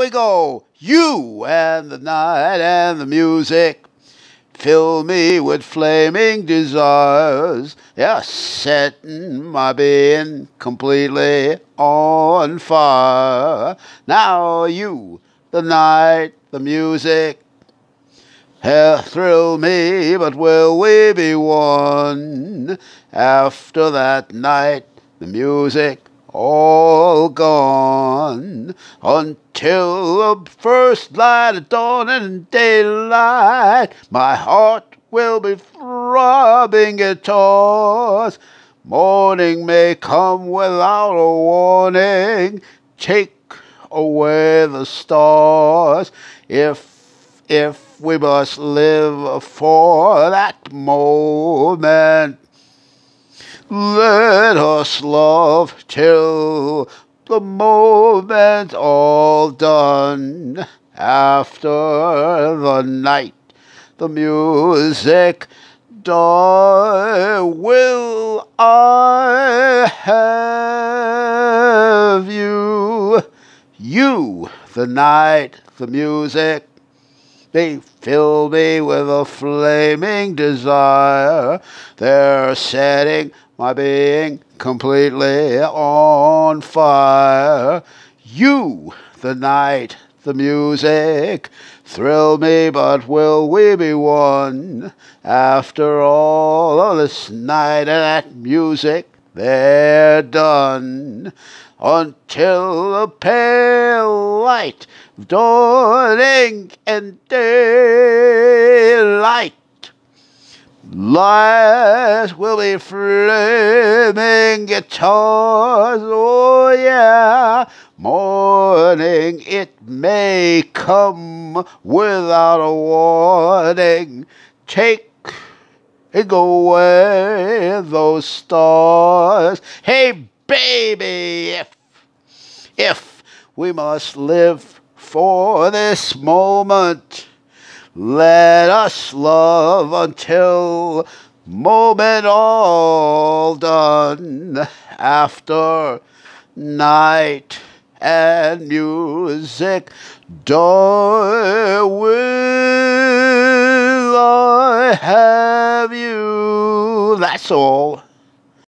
we go. You and the night and the music fill me with flaming desires. Yeah, setting my being completely on fire. Now you, the night, the music, have thrilled me, but will we be one? After that night, the music all gone until the first light of dawn and daylight. My heart will be throbbing at toss. Morning may come without a warning. Take away the stars if if we must live for that moment. Let us love till the moment all done. After the night, the music die will I have you. You, the night, the music, they fill me with a flaming desire. They're setting my being completely on fire. You, the night, the music, thrill me, but will we be one? After all of this night and that music, they're done until the pale light of dawning and daylight lights will be flaming guitars oh yeah morning it may come without a warning take Hey, Go away, those stars. Hey, baby, if, if we must live for this moment, let us love until moment all done after night and music door will I have love you. That's all.